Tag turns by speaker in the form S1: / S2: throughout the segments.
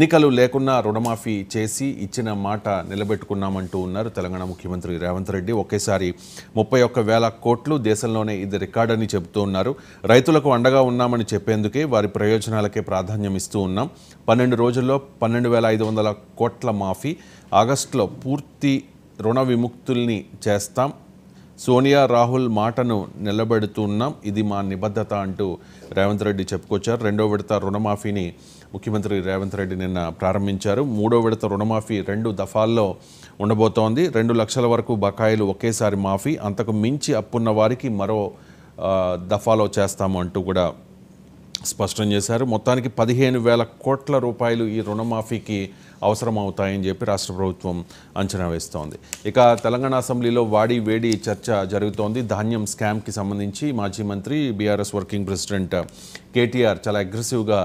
S1: ఎన్నికలు లేకున్నా రుణమాఫీ చేసి ఇచ్చిన మాట నిలబెట్టుకున్నామంటూ ఉన్నారు తెలంగాణ ముఖ్యమంత్రి రేవంత్ రెడ్డి ఒకేసారి ముప్పై ఒక్క వేల కోట్లు దేశంలోనే ఇది రికార్డ్ అని చెబుతూ ఉన్నారు రైతులకు అండగా ఉన్నామని చెప్పేందుకే వారి ప్రయోజనాలకే ప్రాధాన్యం ఇస్తూ ఉన్నాం పన్నెండు రోజుల్లో పన్నెండు వేల ఐదు వందల కోట్ల మాఫీ ఆగస్టులో పూర్తి రుణ విముక్తుల్ని చేస్తాం సోనియా రాహుల్ మాటను నిలబెడుతున్నాం ఇది మా నిబద్ధత అంటూ రేవంత్ రెడ్డి చెప్పుకొచ్చారు రెండో విడత రుణమాఫీని ముఖ్యమంత్రి రేవంత్ రెడ్డి నిన్న ప్రారంభించారు మూడో విడత రుణమాఫీ రెండు దఫాల్లో ఉండబోతోంది రెండు లక్షల వరకు బకాయిలు ఒకేసారి మాఫీ అంతకు మించి అప్పున్న వారికి మరో దఫాలో చేస్తాము అంటూ కూడా స్పష్టం చేశారు మొత్తానికి పదిహేను వేల కోట్ల రూపాయలు ఈ రుణమాఫీకి అవసరం అవుతాయని చెప్పి రాష్ట్ర ప్రభుత్వం అంచనా వేస్తోంది ఇక తెలంగాణ అసెంబ్లీలో వాడి వేడి చర్చ జరుగుతోంది ధాన్యం స్కామ్కి సంబంధించి మాజీ మంత్రి బీఆర్ఎస్ వర్కింగ్ ప్రెసిడెంట్ కేటీఆర్ చాలా అగ్రెసివ్గా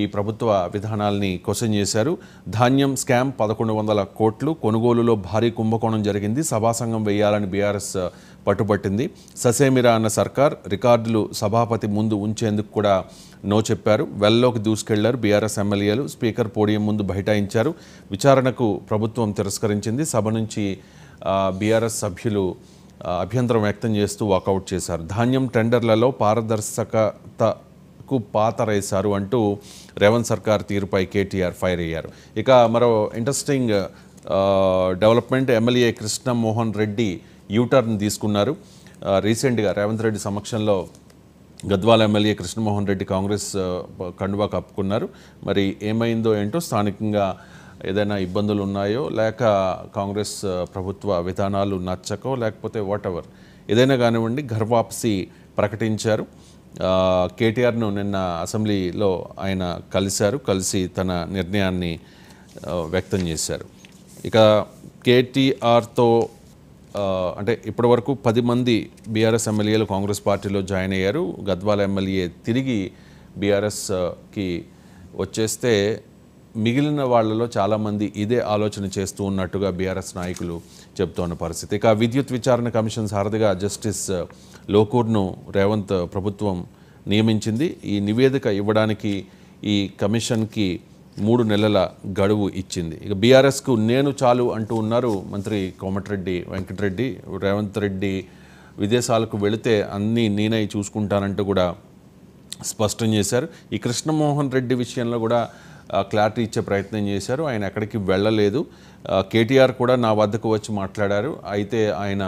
S1: ఈ ప్రభుత్వ విధానాల్ని క్వశ్చన్ చేశారు ధాన్యం స్కామ్ పదకొండు వందల కోట్లు కొనుగోలులో భారీ కుంభకోణం జరిగింది సభాసంఘం వేయాలని బీఆర్ఎస్ పట్టుబట్టింది ససేమిరా అన్న సర్కార్ రికార్డులు సభాపతి ముందు ఉంచేందుకు కూడా నో చెప్పారు వెల్లోకి దూసుకెళ్లారు బీఆర్ఎస్ ఎమ్మెల్యేలు స్పీకర్ పోడియం ముందు బైఠాయించారు విచారణకు ప్రభుత్వం తిరస్కరించింది సభ నుంచి బీఆర్ఎస్ సభ్యులు అభ్యంతరం వ్యక్తం చేస్తూ వాకౌట్ చేశారు ధాన్యం టెండర్లలో పారదర్శకత కు పాతరేశారు అంటూ రేవంత్ సర్కార్ తీరుపై కేటీఆర్ ఫైర్ అయ్యారు ఇక మరో interesting development MLA Krishnamohan Reddy U turn తీసుకున్నారు రీసెంట్గా రేవంత్ రెడ్డి సమక్షంలో గద్వాల ఎమ్మెల్యే కృష్ణమోహన్ రెడ్డి కాంగ్రెస్ కండువా కప్పుకున్నారు మరి ఏమైందో ఏంటో స్థానికంగా ఏదైనా ఇబ్బందులు ఉన్నాయో లేక కాంగ్రెస్ ప్రభుత్వ విధానాలు నచ్చకో లేకపోతే వాటెవర్ ఏదైనా కానివ్వండి ఘర్వాప్సీ ప్రకటించారు కేటీఆర్ను నిన్న అసెంబ్లీలో ఆయన కలిశారు కలిసి తన నిర్ణయాన్ని వ్యక్తం చేశారు ఇక కేటీఆర్తో అంటే ఇప్పటివరకు పది మంది బీఆర్ఎస్ ఎమ్మెల్యేలు కాంగ్రెస్ పార్టీలో జాయిన్ అయ్యారు గద్వాల ఎమ్మెల్యే తిరిగి బీఆర్ఎస్కి వచ్చేస్తే మిగిలిన వాళ్ళలో చాలామంది ఇదే ఆలోచన చేస్తూ ఉన్నట్టుగా బీఆర్ఎస్ నాయకులు చెప్తోన్న పరిస్థితి ఇక విద్యుత్ విచారణ కమిషన్ సారథిగా జస్టిస్ uh, లోకూర్ను రేవంత్ ప్రభుత్వం నియమించింది ఈ నివేదిక ఇవ్వడానికి ఈ కమిషన్కి మూడు నెలల గడువు ఇచ్చింది ఇక బీఆర్ఎస్కు నేను చాలు అంటూ ఉన్నారు మంత్రి కోమటిరెడ్డి వెంకటరెడ్డి రేవంత్ రెడ్డి విదేశాలకు వెళితే అన్నీ నేనై చూసుకుంటానంటూ కూడా స్పష్టం చేశారు ఈ కృష్ణమోహన్ రెడ్డి విషయంలో కూడా క్లారిటీ ఇచ్చే ప్రయత్నం చేశారు ఆయన ఎక్కడికి వెళ్ళలేదు కేటీఆర్ కూడా నా వద్దకు వచ్చి మాట్లాడారు అయితే ఆయన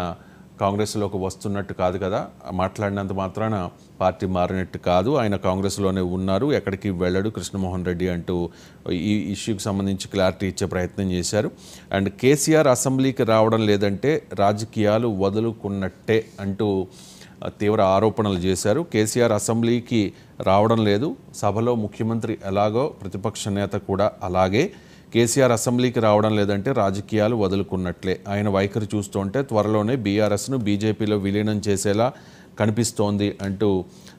S1: కాంగ్రెస్లోకి వస్తున్నట్టు కాదు కదా మాట్లాడినంత మాత్రాన పార్టీ మారినట్టు కాదు ఆయన కాంగ్రెస్లోనే ఉన్నారు ఎక్కడికి వెళ్ళడు కృష్ణమోహన్ రెడ్డి అంటూ ఈ ఇష్యూకి సంబంధించి క్లారిటీ ఇచ్చే ప్రయత్నం చేశారు అండ్ కేసీఆర్ అసెంబ్లీకి రావడం లేదంటే రాజకీయాలు వదులుకున్నట్టే అంటూ తీవ్ర ఆరోపణలు చేశారు కేసీఆర్ అసెంబ్లీకి రావడం లేదు సభలో ముఖ్యమంత్రి ఎలాగో ప్రతిపక్ష నేత కూడా అలాగే కేసీఆర్ అసెంబ్లీకి రావడం లేదంటే రాజకీయాలు వదులుకున్నట్లే ఆయన వైఖరి చూస్తుంటే త్వరలోనే బీఆర్ఎస్ను బీజేపీలో విలీనం చేసేలా కనిపిస్తోంది అంటూ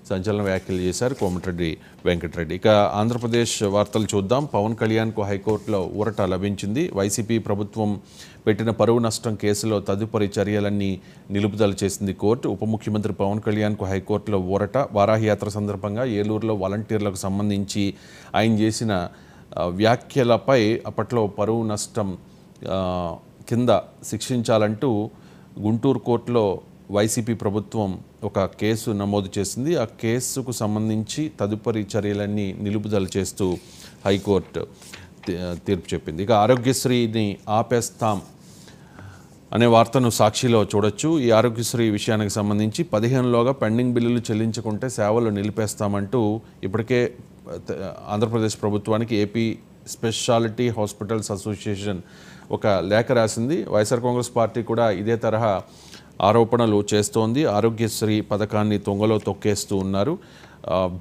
S1: సంచలన వ్యాఖ్యలు చేశారు కోమటిరెడ్డి వెంకటరెడ్డి ఇక ఆంధ్రప్రదేశ్ వార్తలు చూద్దాం పవన్ కళ్యాణ్కు హైకోర్టులో ఊరట లభించింది వైసీపీ ప్రభుత్వం పెట్టిన పరువు నష్టం కేసులో తదుపరి చర్యలన్నీ నిలుపుదల చేసింది కోర్టు ఉప ముఖ్యమంత్రి పవన్ కళ్యాణ్కు హైకోర్టులో ఊరట వారాహయాత్ర సందర్భంగా ఏలూరులో వాలంటీర్లకు సంబంధించి ఆయన చేసిన వ్యాఖ్యలపై అప్పట్లో పరువు నష్టం కింద శిక్షించాలంటూ గుంటూరు కోర్టులో వైసీపీ ప్రభుత్వం ఒక కేసు నమోదు చేసింది ఆ కేసుకు సంబంధించి తదుపరి చర్యలన్నీ నిలుపుదల చేస్తూ హైకోర్టు తీర్పు చెప్పింది ఇక ఆరోగ్యశ్రీని ఆపేస్తాం అనే వార్తను సాక్షిలో చూడొచ్చు ఈ ఆరోగ్యశ్రీ విషయానికి సంబంధించి పదిహేనులోగా పెండింగ్ బిల్లులు చెల్లించకుంటే సేవలు నిలిపేస్తామంటూ ఇప్పటికే ఆంధ్రప్రదేశ్ ప్రభుత్వానికి ఏపీ స్పెషాలిటీ హాస్పిటల్స్ అసోసియేషన్ ఒక లేఖ రాసింది వైఎస్ఆర్ కాంగ్రెస్ పార్టీ కూడా ఇదే తరహా ఆరోపణలు చేస్తోంది ఆరోగ్యశ్రీ పథకాన్ని తొంగలో తొక్కేస్తూ ఉన్నారు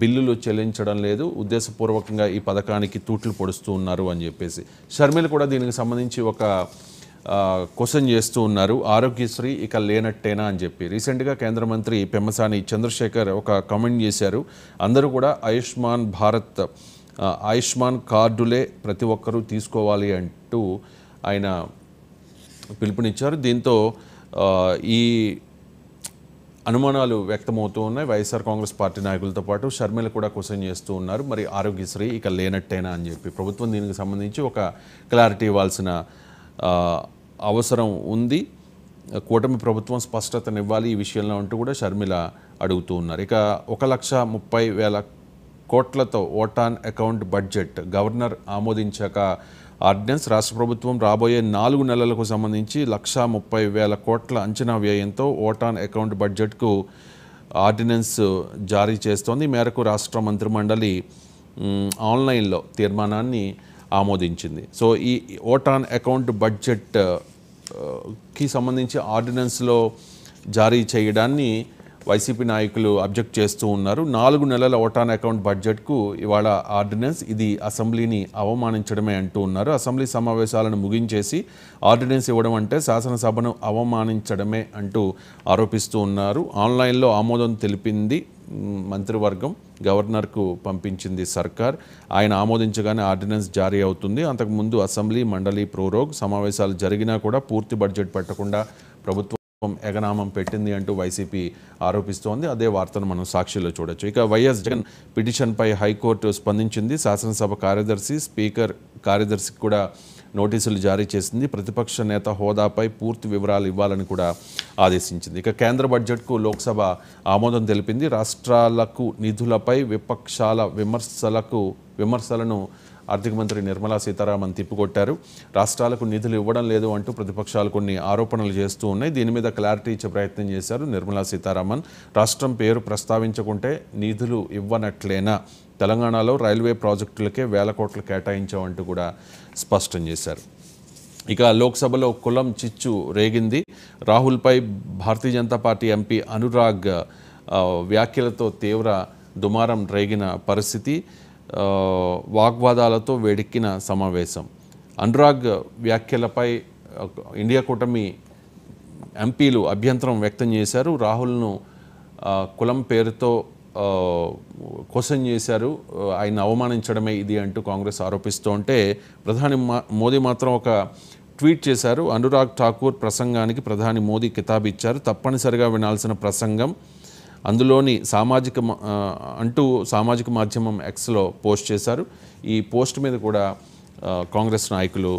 S1: బిల్లులు చెల్లించడం లేదు ఉద్దేశపూర్వకంగా ఈ పథకానికి తూట్లు పొడుస్తూ ఉన్నారు అని చెప్పేసి షర్మిల కూడా దీనికి సంబంధించి ఒక క్వశ్చన్ చేస్తూ ఉన్నారు ఆరోగ్యశ్రీ ఇక లేనట్టేనా అని చెప్పి రీసెంట్గా కేంద్ర మంత్రి పెమ్మసాని చంద్రశేఖర్ ఒక కమెంట్ చేశారు అందరూ కూడా ఆయుష్మాన్ భారత్ ఆయుష్మాన్ కార్డులే ప్రతి ఒక్కరూ తీసుకోవాలి అంటూ ఆయన పిలుపునిచ్చారు దీంతో ఈ అనుమానాలు వ్యక్తమవుతూ ఉన్నాయి వైఎస్ఆర్ కాంగ్రెస్ పార్టీ నాయకులతో పాటు షర్మిల కూడా క్వశ్చన్ చేస్తూ ఉన్నారు మరి ఆరోగ్యశ్రీ ఇక లేనట్టేనా అని చెప్పి ప్రభుత్వం దీనికి సంబంధించి ఒక క్లారిటీ ఇవ్వాల్సిన అవసరం ఉంది కూటమి ప్రభుత్వం స్పష్టతనివ్వాలి ఈ విషయంలో అంటూ కూడా షర్మిల అడుగుతూ ఉన్నారు ఇక ఒక లక్ష ముప్పై వేల కోట్లతో ఓటాన్ అకౌంట్ బడ్జెట్ గవర్నర్ ఆమోదించాక ఆర్డినెన్స్ రాష్ట్ర ప్రభుత్వం రాబోయే నాలుగు నెలలకు సంబంధించి లక్షా ముప్పై వేల కోట్ల అంచనా వ్యయంతో ఓటాన్ అకౌంట్ బడ్జెట్కు ఆర్డినెన్స్ జారీ చేస్తోంది మేరకు రాష్ట్ర మంత్రిమండలి ఆన్లైన్లో తీర్మానాన్ని ఆమోదించింది సో ఈ ఓటాన్ అకౌంట్ బడ్జెట్కి సంబంధించి ఆర్డినెన్స్లో జారీ చేయడాన్ని వైసీపీ నాయకులు అబ్జెక్ట్ చేస్తూ ఉన్నారు నాలుగు నెలల ఓటాన్ అకౌంట్ బడ్జెట్కు ఇవాళ ఆర్డినెన్స్ ఇది అసెంబ్లీని అవమానించడమే అంటూ ఉన్నారు అసెంబ్లీ సమావేశాలను ముగించేసి ఆర్డినెన్స్ ఇవ్వడం అంటే శాసనసభను అవమానించడమే అంటూ ఆరోపిస్తూ ఉన్నారు ఆన్లైన్లో ఆమోదం తెలిపింది మంత్రివర్గం గవర్నర్కు పంపించింది సర్కార్ ఆయన ఆమోదించగానే ఆర్డినెన్స్ జారీ అవుతుంది అంతకుముందు అసెంబ్లీ మండలి ప్రోరోగ్ సమావేశాలు జరిగినా కూడా పూర్తి బడ్జెట్ పెట్టకుండా ప్రభుత్వం ఎగనామం పెట్టింది అంటూ వైసీపీ ఆరోపిస్తోంది అదే వార్తను మనం సాక్షిలో చూడొచ్చు ఇక వైఎస్ జగన్ పిటిషన్పై హైకోర్టు స్పందించింది శాసనసభ కార్యదర్శి స్పీకర్ కార్యదర్శికి కూడా నోటీసులు జారీ చేసింది ప్రతిపక్ష నేత హోదాపై పూర్తి వివరాలు ఇవ్వాలని కూడా ఆదేశించింది ఇక కేంద్ర బడ్జెట్కు లోక్సభ ఆమోదం తెలిపింది రాష్ట్రాలకు నిధులపై విపక్షాల విమర్శలకు విమర్శలను ఆర్థిక మంత్రి నిర్మలా సీతారామన్ తిప్పికొట్టారు రాష్ట్రాలకు నిధులు ఇవ్వడం లేదు అంటూ ప్రతిపక్షాలు కొన్ని ఆరోపణలు చేస్తూ ఉన్నాయి దీని మీద క్లారిటీ ఇచ్చే ప్రయత్నం చేశారు నిర్మలా సీతారామన్ రాష్ట్రం పేరు ప్రస్తావించకుంటే నిధులు ఇవ్వనట్లేనా తెలంగాణలో రైల్వే ప్రాజెక్టులకే వేల కోట్లు కేటాయించామంటూ కూడా స్పష్టం చేశారు ఇక లోక్సభలో కులం చిచ్చు రేగింది రాహుల్పై భారతీయ జనతా పార్టీ ఎంపీ అనురాగ్ వ్యాఖ్యలతో తీవ్ర దుమారం రేగిన పరిస్థితి వాగ్వాదాలతో వేడెక్కిన సమావేశం అనురాగ్ వ్యాఖ్యలపై ఇండియా కూటమి ఎంపీలు అభ్యంతరం వ్యక్తం చేశారు రాహుల్ను కులం పేరుతో కోసం చేశారు ఆయన అవమానించడమే ఇది అంటూ కాంగ్రెస్ ఆరోపిస్తూ ఉంటే ప్రధాని మోదీ మాత్రం ఒక ట్వీట్ చేశారు అనురాగ్ ఠాకూర్ ప్రసంగానికి ప్రధాని మోదీ కితాబిచ్చారు తప్పనిసరిగా వినాల్సిన ప్రసంగం అందులోని సామాజిక అంటూ సామాజిక మాధ్యమం ఎక్స్లో పోస్ట్ చేశారు ఈ పోస్ట్ మీద కూడా కాంగ్రెస్ నాయకులు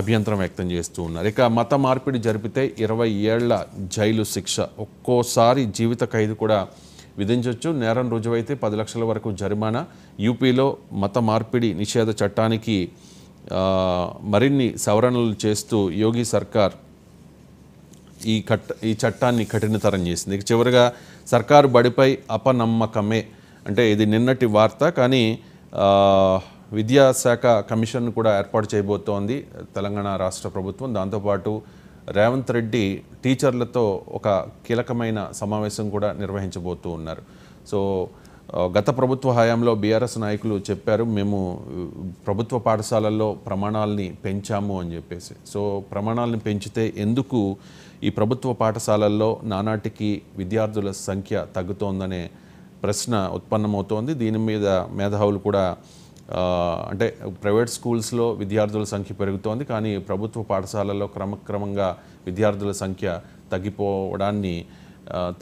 S1: అభ్యంతరం వ్యక్తం చేస్తూ ఉన్నారు ఇక మత మార్పిడి జరిపితే ఇరవై ఏళ్ల జైలు శిక్ష ఒక్కోసారి జీవిత ఖైదు కూడా విధించవచ్చు నేరం రుజువైతే పది లక్షల వరకు జరిమానా యూపీలో మత మార్పిడి నిషేధ చట్టానికి మరిన్ని సవరణలు చేస్తూ యోగి సర్కార్ ఈ కట్ ఈ చట్టాన్ని కఠినతరం చేసింది చివరిగా సర్కారు బడిపై అపనమ్మకమే అంటే ఇది నిన్నటి వార్త కానీ విద్యాశాఖ కమిషన్ కూడా ఏర్పాటు చేయబోతోంది తెలంగాణ రాష్ట్ర ప్రభుత్వం దాంతోపాటు రేవంత్ రెడ్డి టీచర్లతో ఒక కీలకమైన సమావేశం కూడా నిర్వహించబోతూ ఉన్నారు సో గత ప్రభుత్వ హయాంలో బీఆర్ఎస్ నాయకులు చెప్పారు మేము ప్రభుత్వ పాఠశాలల్లో ప్రమాణాలని పెంచాము అని చెప్పేసి సో ప్రమాణాలను పెంచితే ఎందుకు ఈ ప్రభుత్వ పాఠశాలల్లో నానాటికి విద్యార్థుల సంఖ్య తగ్గుతోందనే ప్రశ్న ఉత్పన్నమవుతోంది దీని మీద మేధావులు కూడా అంటే ప్రైవేట్ స్కూల్స్లో విద్యార్థుల సంఖ్య పెరుగుతోంది కానీ ప్రభుత్వ పాఠశాలల్లో క్రమక్రమంగా విద్యార్థుల సంఖ్య తగ్గిపోవడాన్ని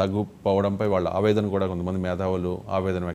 S1: తగ్గిపోవడంపై వాళ్ళ ఆవేదన కూడా కొంతమంది మేధావులు ఆవేదన